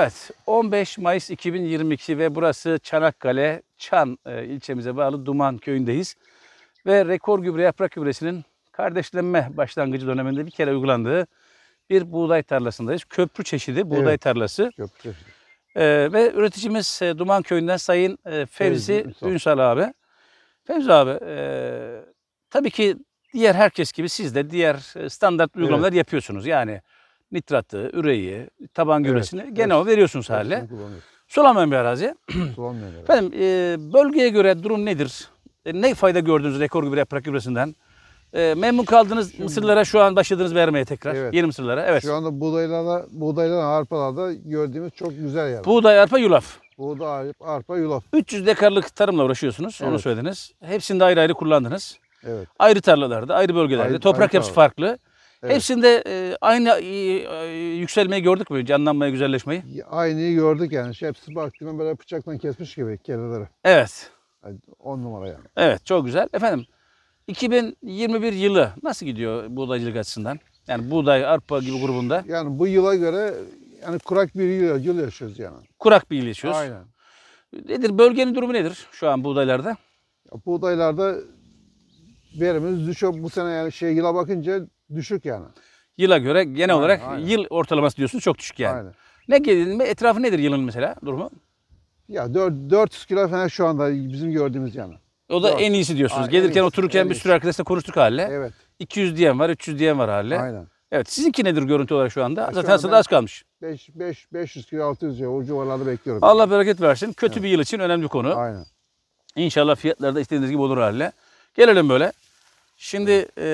Evet 15 Mayıs 2022 ve burası Çanakkale Çan e, ilçemize bağlı Duman köyündeyiz. Ve rekor gübre yaprak gübresinin kardeşlenme başlangıcı döneminde bir kere uygulandığı bir buğday tarlasındayız. Köprü çeşidi buğday evet, tarlası. Köprü E, ve üreticimiz e, Duman köyünden Sayın e, Fevzi Ünsal. Ünsal abi. Fevzi abi e, tabii ki diğer herkes gibi siz de diğer e, standart uygulamalar evet. yapıyorsunuz. Yani nitratı, üreyi, taban gübresini evet, gene o veriyorsunuz hale. Sulanmayan bir arazi. Sulanmayan Efendim e, bölgeye göre durum nedir? E, ne fayda gördünüz rekor gübre yaprak gübresinden? E, memnun kaldınız Şimdi, mısırlara şu an başladınız vermeye tekrar. Evet. Yeni mısırlara. Evet. Şu anda buğdaylarda, buğdaylarda arpalarda gördüğümüz çok güzel yer. Buğday, arpa, yulaf. Buğday, arpa, yulaf. 300 dekarlık tarımla uğraşıyorsunuz. Evet. Onu söylediniz. Hepsini de ayrı ayrı kullandınız. Evet. Ayrı tarlalarda, ayrı bölgelerde. Ayrı, Toprak ayrı yapısı tarla. farklı. Evet. Hepsinde e, aynı e, e, yükselmeyi gördük mü? Canlanmayı, güzelleşmeyi? Aynı gördük yani. Hepsi baktığımda böyle bıçakla kesmiş gibi kelleleri. Evet. Yani on numara yani. Evet çok güzel. Efendim 2021 yılı nasıl gidiyor buğdaycılık açısından? Yani buğday, arpa gibi grubunda. Yani bu yıla göre yani kurak bir yıl, yıl yaşıyoruz yani. Kurak bir yıl yaşıyoruz. Aynen. Nedir bölgenin durumu nedir şu an buğdaylarda? Ya, buğdaylarda verimiz düşüyor bu sene yani şey yıla bakınca Düşük yani. Yıla göre genel aynen, olarak aynen. yıl ortalaması diyorsunuz çok düşük yani. Aynen. Ne gelin etrafı nedir yılın mesela durumu? Ya 4, 400 kilo falan şu anda bizim gördüğümüz yani. O da 4. en iyisi diyorsunuz. Aynen, Gelirken iyisi, otururken bir sürü arkadaşla konuştuk halde. Evet. 200 diyen var, 300 diyen var halde. Aynen. Evet. Sizinki nedir görüntü olarak şu anda? Ya Zaten aslında az kalmış. 5, 5, 500 kilo 600 kilo o civarlarda bekliyoruz. Allah bereket versin. Kötü evet. bir yıl için önemli konu. Aynen. İnşallah fiyatlarda istediğiniz gibi olur halde. Gelelim böyle. Şimdi e,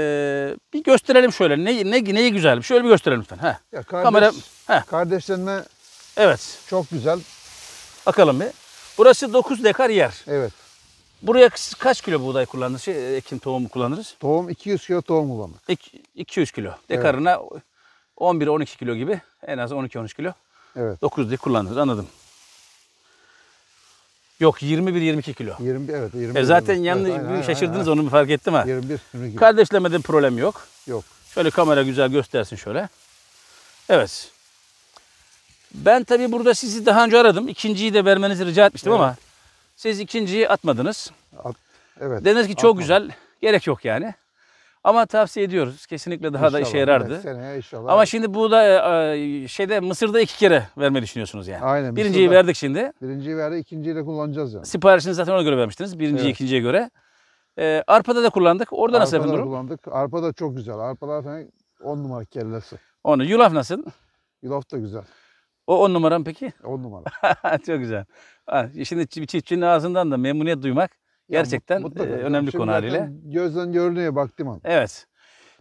bir gösterelim şöyle. Ne, ne, neyi güzelmiş? Şöyle bir gösterelim lütfen. Heh. Ya kardeş, Kamera, heh. Kardeşlenme evet. çok güzel. Bakalım bir. Burası 9 dekar yer. Evet. Buraya kaç kilo buğday kullanırız? Şey, e, ekim tohumu kullanırız. Tohum 200 kilo tohum kullanır. 200 kilo. Dekarına evet. 11-12 kilo gibi. En az 12-13 kilo. Evet. 9 diye kullanırız. Anladım. Yok 21-22 kilo. 20 evet 21. E zaten yanını evet, aynen, şaşırdınız aynen. onu fark ettim ha. 21 22. Kardeşlemede problem yok. Yok. Şöyle kamera güzel göstersin şöyle. Evet. Ben tabii burada sizi daha önce aradım. İkinciyi de vermenizi rica etmiştim evet. ama siz ikinciyi atmadınız. At, evet. Dediniz ki çok atmadım. güzel. Gerek yok yani. Ama tavsiye ediyoruz. Kesinlikle daha da işe yarardı. Seneye inşallah. Ama şimdi bu da e, e, şeyde Mısır'da iki kere verme düşünüyorsunuz yani. Aynen. Birinciyi verdik şimdi. Birinciyi verdik, ikinciyi de kullanacağız yani. Siparişini zaten ona göre vermiştiniz. Birinciyi, Evet. ikinciye göre. E, arpada da kullandık. Orada nasıl Arpada da efendim durum? kullandık. Arpa da çok güzel. Arpalar falan 10 numara kellesi. Onu. Yulaf nasıl? Yulaf da güzel. O on numaran peki? On numara. Çok güzel. Şimdi çiftçinin ağzından da memnuniyet duymak Gerçekten e, mutlaka. önemli Şimdi konu haliyle. Gözden görünüyor baktım ama. Evet.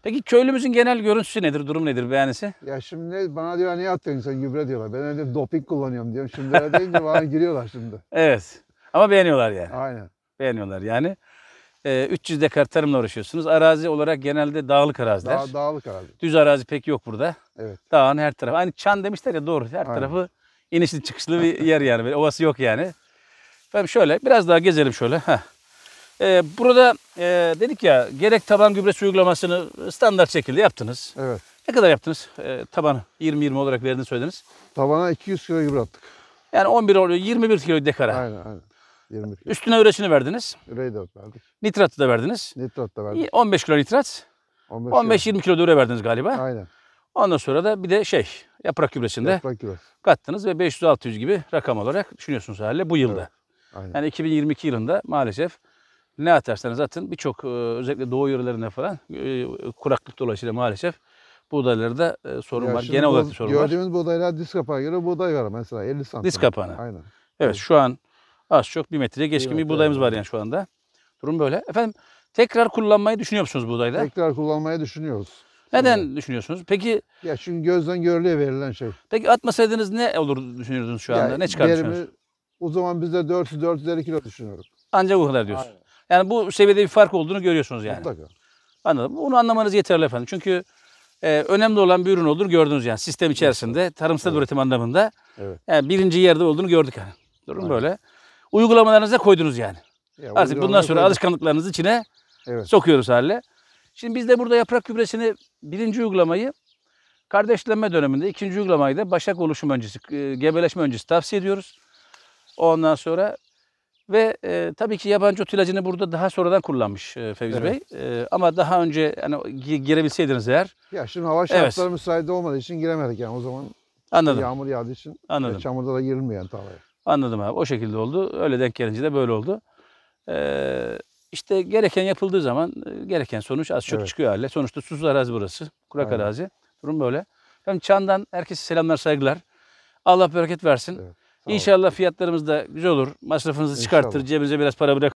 Peki köylümüzün genel görüntüsü nedir, durum nedir, beğenisi? Ya şimdi bana diyor niye attın sen gübre diyorlar. Ben dedim doping kullanıyorum diyorum. Şimdi öyle deyince bana giriyorlar şimdi. Evet. Ama beğeniyorlar yani. Aynen. Beğeniyorlar yani. E, 300 dekar tarımla uğraşıyorsunuz. Arazi olarak genelde dağlık araziler. Dağ, dağlık arazi. Düz arazi pek yok burada. Evet. Dağın her tarafı. Hani çan demişler ya doğru. Her Aynen. tarafı inişli çıkışlı bir yer yani. ovası yok yani. Efendim şöyle biraz daha gezelim şöyle. Heh. Ee, burada e, dedik ya gerek taban gübresi uygulamasını standart şekilde yaptınız. Evet. Ne kadar yaptınız? Ee, tabanı 20-20 olarak verdiğini söylediniz. Tabana 200 kilo gübre attık. Yani 11 oluyor 21 kilo dekara. Aynen aynen. 20 kilo. Üstüne üresini verdiniz. Üreyi de verdik. Nitratı da verdiniz. Nitrat da verdik. 15 kilo nitrat. 15 15-20 kilo da üre verdiniz galiba. Aynen. Ondan sonra da bir de şey yaprak gübresinde Yaprak gübresi. kattınız ve 500-600 gibi rakam olarak düşünüyorsunuz herhalde bu yılda. Aynen. Yani 2022 yılında maalesef ne atarsanız atın birçok e, özellikle doğu yörelerinde falan e, kuraklık dolayısıyla maalesef buğdaylarda e, sorun ya var. Genel olarak sorun gördüğümüz var. Gördüğümüz buğdaylar diz kapağına göre buğday var mesela 50 santim. Diz kapağına. Aynen. Evet, evet şu an az çok bir metreye geçkin bir, bir buğdayımız var yani şu anda. Durum böyle. Efendim tekrar kullanmayı düşünüyor musunuz buğdayda? Tekrar kullanmayı düşünüyoruz. Neden Şimdi. düşünüyorsunuz? Peki ya şimdi gözden görülüyor verilen şey. Peki atmasaydınız ne olur düşünürdünüz şu anda? Ya, ne çıkar verimi, O zaman biz de 400 450 kilo düşünüyorum. Ancak bu kadar diyorsun. Aynen. Yani bu seviyede bir fark olduğunu görüyorsunuz yani. Mutlaka. Anladım. Bunu anlamanız yeterli efendim. Çünkü e, önemli olan bir ürün olur gördünüz yani sistem içerisinde tarımsal evet. üretim anlamında. Evet. Yani birinci yerde olduğunu gördük yani. Durum Aynen. böyle. Uygulamalarınıza koydunuz yani. Ya, Artık bundan sonra koyduk. alışkanlıklarınızı içine evet. sokuyoruz hale. Şimdi biz de burada yaprak gübresini birinci uygulamayı kardeşlenme döneminde, ikinci uygulamayı da başak oluşum öncesi, e, gebeleşme öncesi tavsiye ediyoruz. Ondan sonra ve e, tabii ki yabancı ot ilacını burada daha sonradan kullanmış e, Fevzi Evet. Bey. E, ama daha önce yani girebilseydiniz eğer Ya şimdi hava şartları müsait olmadığı için giremedik yani o zaman anladım. yağmur yağdığı için e, Anladım. çamurda da girilmiyor yani tarlaya. Anladım abi. O şekilde oldu. Öyle denk gelince de böyle oldu. Ee, işte gereken yapıldığı zaman e, gereken sonuç az çok Evet. çıkıyor hale. Sonuçta susuz arazi burası. Kurak Aynen. arazi. Durum böyle. Efendim Çan'dan herkese selamlar, saygılar. Allah bereket versin. Evet. İnşallah fiyatlarımız da güzel olur. Masrafınızı çıkartır. İnşallah. Cebinize biraz para bırakır.